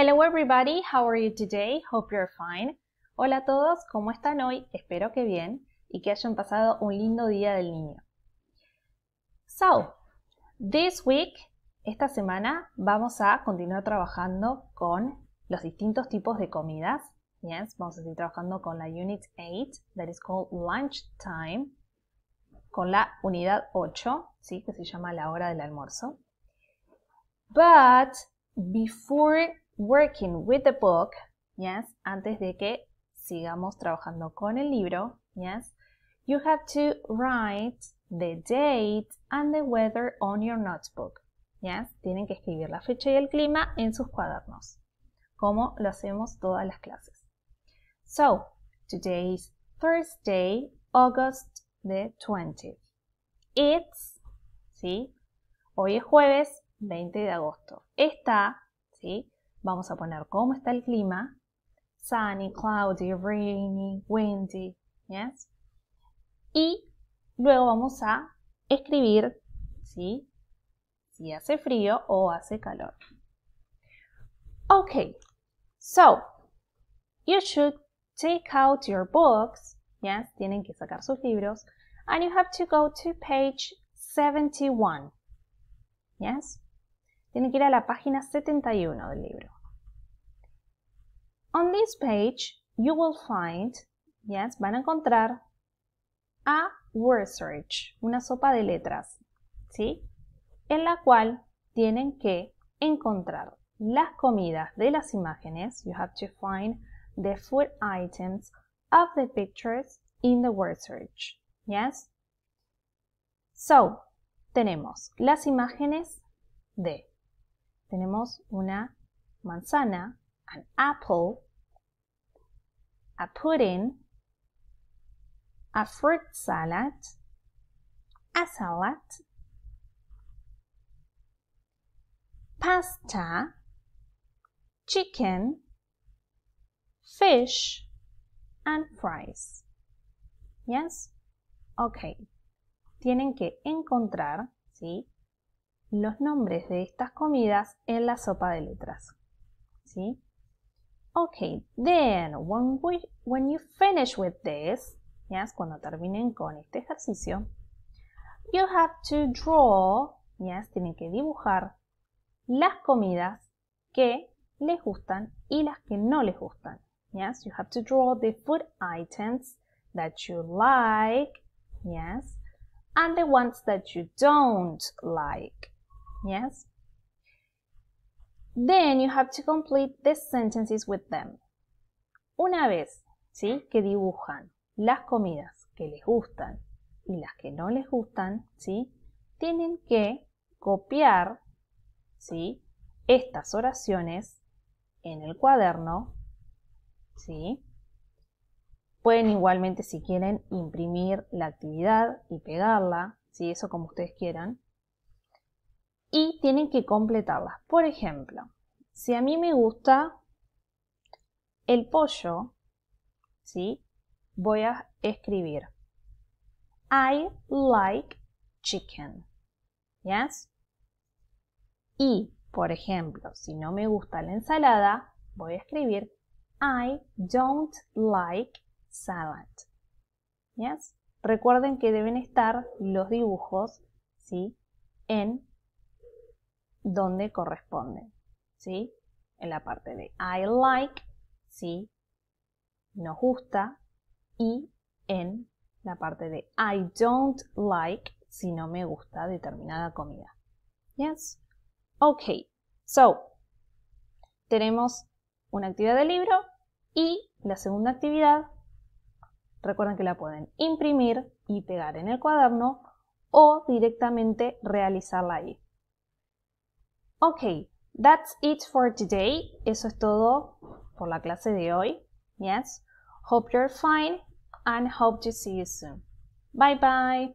Hello everybody, how are you today? Hope you're fine. Hola a todos, ¿cómo están hoy? Espero que bien y que hayan pasado un lindo día del niño. So, this week, esta semana vamos a continuar trabajando con los distintos tipos de comidas. Yes, vamos a seguir trabajando con la Unit 8, that is called lunch time, con la unidad 8, ¿sí? que se llama la hora del almuerzo. But before working with the book, yes, antes de que sigamos trabajando con el libro, yes, you have to write the date and the weather on your notebook. Yes, tienen que escribir la fecha y el clima en sus cuadernos, como lo hacemos todas las clases. So, today is Thursday, August the 20th. It's, ¿sí? Hoy es jueves 20 de agosto. Está, ¿sí? Vamos a poner cómo está el clima. Sunny, cloudy, rainy, windy. Yes. Y luego vamos a escribir si hace frío o hace calor. Ok, so you should take out your books. Yes, tienen que sacar sus libros. And you have to go to page 71. Yes, tienen que ir a la página 71 del libro. On this page, you will find, yes, van a encontrar a word search, una sopa de letras, ¿sí? En la cual tienen que encontrar las comidas de las imágenes. You have to find the food items of the pictures in the word search. Yes? So, tenemos las imágenes de. Tenemos una manzana, an apple, a pudding, a fruit salad, a salad, pasta, chicken, fish, and fries. Yes? Ok. Tienen que encontrar, ¿sí? Los nombres de estas comidas en la sopa de letras. ¿Sí? Okay, then when, we, when you finish with this, yes, cuando terminen con este ejercicio, you have to draw, yes, tienen que dibujar las comidas que les gustan y las que no les gustan. Yes, you have to draw the food items that you like, yes, and the ones that you don't like. Yes, Then you have to complete the sentences with them. Una vez, ¿sí? Que dibujan las comidas que les gustan y las que no les gustan, ¿sí? Tienen que copiar, ¿sí? Estas oraciones en el cuaderno, ¿sí? Pueden igualmente, si quieren, imprimir la actividad y pegarla, Eso como ustedes quieran y tienen que completarlas. Por ejemplo, si a mí me gusta el pollo, ¿sí? voy a escribir I like chicken. ¿Yes? Y, por ejemplo, si no me gusta la ensalada, voy a escribir I don't like salad. ¿Yes? Recuerden que deben estar los dibujos, ¿sí? En donde corresponde, ¿Sí? En la parte de I like, si Nos gusta. Y en la parte de I don't like, si no me gusta determinada comida. Yes. Ok. So, tenemos una actividad de libro y la segunda actividad, recuerden que la pueden imprimir y pegar en el cuaderno o directamente realizarla ahí. Okay, that's it for today. Eso es todo por la clase de hoy. Yes. Hope you're fine and hope to see you soon. Bye bye.